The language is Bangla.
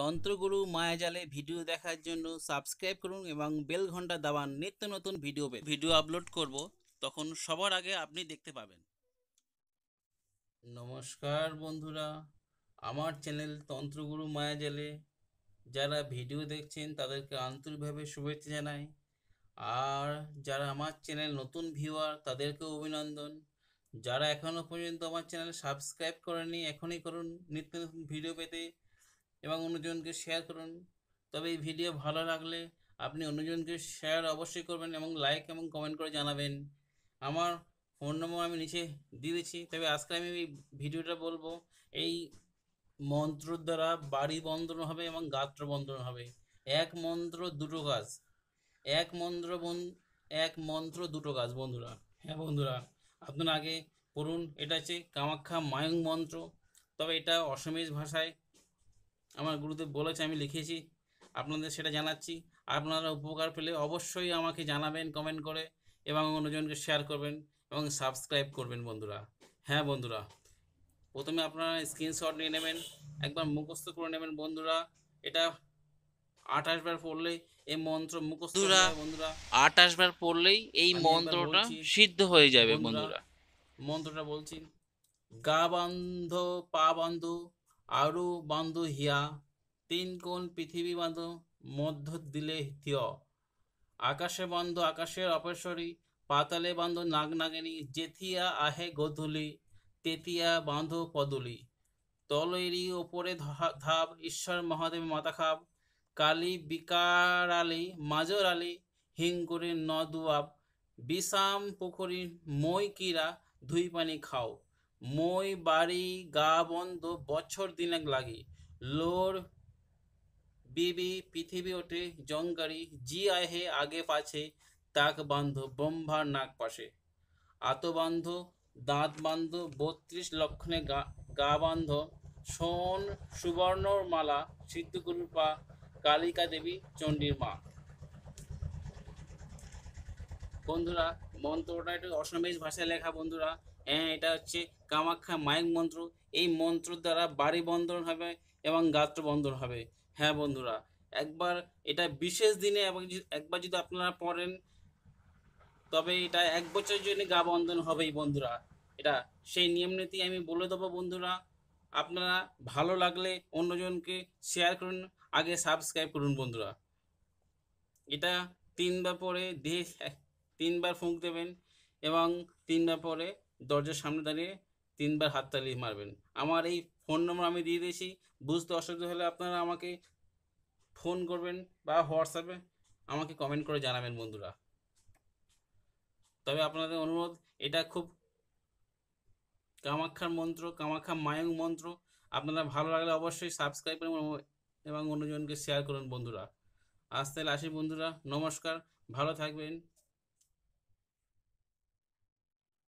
তন্ত্রগুরু মায়াজালে ভিডিও দেখার জন্য সাবস্ক্রাইব করুন এবং বেল ঘন্টা দাবান নিত্য নতুন ভিডিও ভিডিও আপলোড করব তখন সবার আগে আপনি দেখতে পাবেন নমস্কার বন্ধুরা আমার চ্যানেল তন্ত্রগুরু মায়াজালে যারা ভিডিও দেখছেন তাদেরকে আন্তরিকভাবে শুভেচ্ছা জানাই আর যারা আমার চ্যানেল নতুন ভিউয়ার তাদেরকেও অভিনন্দন যারা এখনও পর্যন্ত আমার চ্যানেল সাবস্ক্রাইব করেনি এখনই করুন নিত্য নতুন ভিডিও পেতে এবং অন্যজনকে শেয়ার করুন তবে এই ভিডিও ভালো লাগলে আপনি অন্যজনকে শেয়ার অবশ্যই করবেন এবং লাইক এবং কমেন্ট করে জানাবেন আমার ফোন নম্বর আমি নিচে দিয়ে দিচ্ছি তবে আজকে আমি এই ভিডিওটা বলবো এই মন্ত্রর দ্বারা বাড়ি বন্ধন হবে এবং গাত্র বন্ধন হবে এক মন্ত্র দুটো কাজ এক মন্ত্র বন এক মন্ত্র দুটো কাজ বন্ধুরা হ্যাঁ বন্ধুরা আপনার আগে পড়ুন এটা হচ্ছে কামাখ্যা মায়ং মন্ত্র তবে এটা অসমীয় ভাষায় আমার গুরুদেব বলেছে আমি লিখেছি আপনাদের সেটা জানাচ্ছি আপনারা উপকার পেলে অবশ্যই আমাকে জানাবেন কমেন্ট করে এবং অন্যজনকে শেয়ার করবেন এবং সাবস্ক্রাইব করবেন বন্ধুরা হ্যাঁ বন্ধুরা প্রথমে আপনারা স্ক্রিনশট নিয়ে নেবেন একবার মুখস্থ করে নেবেন বন্ধুরা এটা আঠাশ বার পড়লে এই মন্ত্র মুখস্থ বন্ধুরা আঠাশ বার পড়লেই এই মন্ত্রটা সিদ্ধ হয়ে যাবে বন্ধুরা মন্ত্রটা বলছি গা বান্ধ পা বান্ধ আৰু বান্ধো হিয়া তিন কোণ পৃথিবী বান্ধো মধ্য দিলে থিয় আকাশে বান্ধো আকাশের অপেশ্বরী পাতালে বান্ধো নাগ নাগিনী জেথিয়া আহে গধুলি তেতিয়া বান্ধো পদুলি তলেরই ওপরে ধাপ ঈশ্বর মহাদেব খাপ কালী বিকার আলী মাজর আলী হিংকুরের নদুয়াব বিসাম পুকুরি মই কিরা ধুই পানি খাও মই বাড়ি গা বন্ধ বছর দিনেক লাগি লোর বিবি পৃথিবী ওঠে জঙ্গারি জি আহে আগে পাছে তাক বান্ধ ব্রহ্মার নাক পাশে আত বান্ধ দাঁত বান্ধ বত্রিশ লক্ষণে গা বান্ধ সোন সুবর্ণ মালা সিদ্ধগুরুর পা কালিকা দেবী চণ্ডীর মা বন্ধুরা মন্ত্রটা একটু অসমেশ ভাষায় লেখা বন্ধুরা হ্যাঁ এটা হচ্ছে কামাখ্যা মায়ের মন্ত্র এই মন্ত্র দ্বারা বাড়ি বন্ধন হবে এবং গাত্র বন্ধন হবে হ্যাঁ বন্ধুরা একবার এটা বিশেষ দিনে এবং একবার যদি আপনারা পড়েন তবে এটা এক বছরের জন্য গা বন্ধন হবেই বন্ধুরা এটা সেই নিয়ম নীতি আমি বলে দেবো বন্ধুরা আপনারা ভালো লাগলে অন্যজনকে শেয়ার করুন আগে সাবস্ক্রাইব করুন বন্ধুরা এটা তিনবার পরে দেশ তিনবার ফুঁক দেবেন এবং তিনবার পরে দরজার সামনে দাঁড়িয়ে তিনবার হাততালি মারবেন আমার এই ফোন নম্বর আমি দিয়ে দিয়েছি বুঝতে অসুবিধা হলে আপনারা আমাকে ফোন করবেন বা হোয়াটসঅ্যাপে আমাকে কমেন্ট করে জানাবেন বন্ধুরা তবে আপনাদের অনুরোধ এটা খুব কামাখ্যার মন্ত্র কামাখ্যা মায়ং মন্ত্র আপনারা ভালো লাগলে অবশ্যই সাবস্ক্রাইব এবং অন্যজনকে শেয়ার করুন বন্ধুরা আজ তাহলে আসি বন্ধুরা নমস্কার ভালো থাকবেন